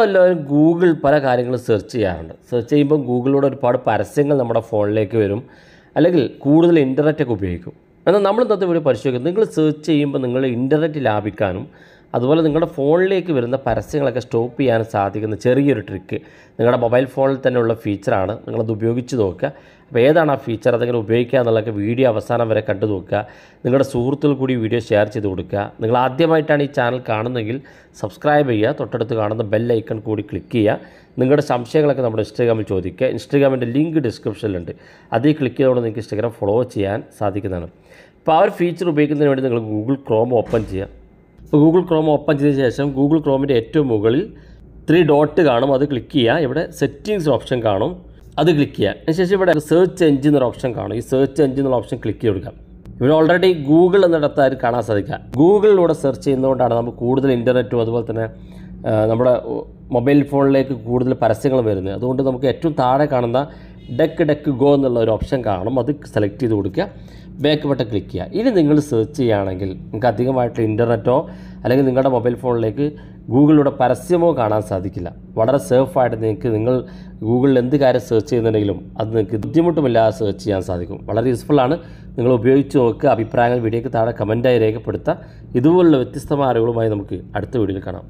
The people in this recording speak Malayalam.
നമ്മളെല്ലാവരും ഗൂഗിൾ പല കാര്യങ്ങളും സെർച്ച് ചെയ്യാറുണ്ട് സെർച്ച് ചെയ്യുമ്പോൾ ഗൂഗിളിലൂടെ ഒരുപാട് പരസ്യങ്ങൾ നമ്മുടെ ഫോണിലേക്ക് വരും അല്ലെങ്കിൽ കൂടുതൽ ഇൻ്റർനെറ്റൊക്കെ ഉപയോഗിക്കും എന്നാൽ നമ്മൾ ഇന്നത്തെ വീഡിയോ പരിശോധിക്കും നിങ്ങൾ സെർച്ച് ചെയ്യുമ്പോൾ നിങ്ങൾ ഇൻ്റർനെറ്റ് ലാഭിക്കാനും അതുപോലെ നിങ്ങളുടെ ഫോണിലേക്ക് വരുന്ന പരസ്യങ്ങളൊക്കെ സ്റ്റോപ്പ് ചെയ്യാൻ സാധിക്കുന്ന ചെറിയൊരു ട്രിക്ക് നിങ്ങളുടെ മൊബൈൽ ഫോണിൽ തന്നെയുള്ള ഫീച്ചറാണ് നിങ്ങളത് ഉപയോഗിച്ച് നോക്കുക അപ്പോൾ ഏതാണ് ആ ഫീച്ചർ അതെങ്ങനെ ഉപയോഗിക്കുക എന്നുള്ളതൊക്കെ വീഡിയോ അവസാനം വരെ കണ്ടു നോക്കുക നിങ്ങളുടെ സുഹൃത്തുക്കൾ കൂടി വീഡിയോ ഷെയർ ചെയ്ത് കൊടുക്കുക നിങ്ങൾ ആദ്യമായിട്ടാണ് ഈ ചാനൽ കാണുന്നതെങ്കിൽ സബ്സ്ക്രൈബ് ചെയ്യുക തൊട്ടടുത്ത് കാണുന്ന ബെൽ ഐക്കൺ കൂടി ക്ലിക്ക് ചെയ്യുക നിങ്ങളുടെ സംശയങ്ങളൊക്കെ നമ്മുടെ ഇൻസ്റ്റാഗ്രാമിൽ ചോദിക്കുക ഇൻസ്റ്റഗ്രാമിൻ്റെ ലിങ്ക് ഡിസ്ക്രിപ്ഷനിലുണ്ട് അതിൽ ക്ലിക്ക് ചെയ്തുകൊണ്ട് നിങ്ങൾക്ക് ഇൻസ്റ്റാഗ്രാം ഫോളോ ചെയ്യാൻ സാധിക്കുന്നതാണ് അപ്പോൾ ആ ഒരു ഫീച്ചർ ഉപയോഗിക്കുന്നതിന് വേണ്ടി നിങ്ങൾ ഗൂഗിൾ ക്രോം ഓപ്പൺ ചെയ്യുക ഇപ്പോൾ ഗൂഗിൾ ക്രോം ഓപ്പൺ ചെയ്ത ശേഷം ഗൂഗിൾ ക്രോമിൻ്റെ ഏറ്റവും മുകളിൽ ത്രീ ഡോട്ട് കാണും അത് ക്ലിക്ക് ചെയ്യുക ഇവിടെ സെറ്റിങ്സ് ഓപ്ഷൻ കാണും അത് ക്ലിക്ക് ചെയ്യുക അതിനുശേഷം ഇവിടെ സെർച്ച് എഞ്ചിൻ എന്നൊരു ഓപ്ഷൻ കാണും ഈ സെർച്ച് എഞ്ചിൻ എന്നുള്ള ഓപ്ഷൻ ക്ലിക്ക് ചെയ്ത് കൊടുക്കാം ഇവിടെ ഓൾറെഡി ഗൂഗിൾ ആര് കാണാൻ സാധിക്കുക ഗൂഗിളിലൂടെ സെർച്ച് ചെയ്യുന്നതുകൊണ്ടാണ് നമുക്ക് കൂടുതൽ ഇൻ്റർനെറ്റും അതുപോലെ തന്നെ നമ്മുടെ മൊബൈൽ ഫോണിലേക്ക് കൂടുതൽ പരസ്യങ്ങൾ വരുന്നത് അതുകൊണ്ട് നമുക്ക് ഏറ്റവും താഴെ കാണുന്ന ഡെക്ക് ഡെക്ക് ഗോ എന്നുള്ള ഒരു ഓപ്ഷൻ കാണും അത് സെലക്ട് ചെയ്ത് കൊടുക്കുക ബാക്ക് ബട്ടൺ ക്ലിക്ക് ചെയ്യുക ഇനി നിങ്ങൾ സെർച്ച് ചെയ്യുകയാണെങ്കിൽ നിങ്ങൾക്ക് അധികമായിട്ട് ഇൻ്റർനെറ്റോ അല്ലെങ്കിൽ നിങ്ങളുടെ മൊബൈൽ ഫോണിലേക്ക് ഗൂഗിളിലൂടെ പരസ്യമോ കാണാൻ സാധിക്കില്ല വളരെ സേഫായിട്ട് നിങ്ങൾക്ക് നിങ്ങൾ ഗൂഗിളിൽ എന്ത് കാര്യം സെർച്ച് ചെയ്യുന്നുണ്ടെങ്കിലും അത് നിങ്ങൾക്ക് ബുദ്ധിമുട്ടുമില്ലാതെ സെർച്ച് ചെയ്യാൻ സാധിക്കും വളരെ യൂസ്ഫുള്ളാണ് നിങ്ങൾ ഉപയോഗിച്ച് നോക്കുക അഭിപ്രായങ്ങൾ വീഡിയോയ്ക്ക് താഴെ കമൻറ്റായി രേഖപ്പെടുത്തുക ഇതുപോലുള്ള വ്യത്യസ്തമായ അറിവുകളുമായി നമുക്ക് അടുത്ത വീഡിയോയിൽ കാണാം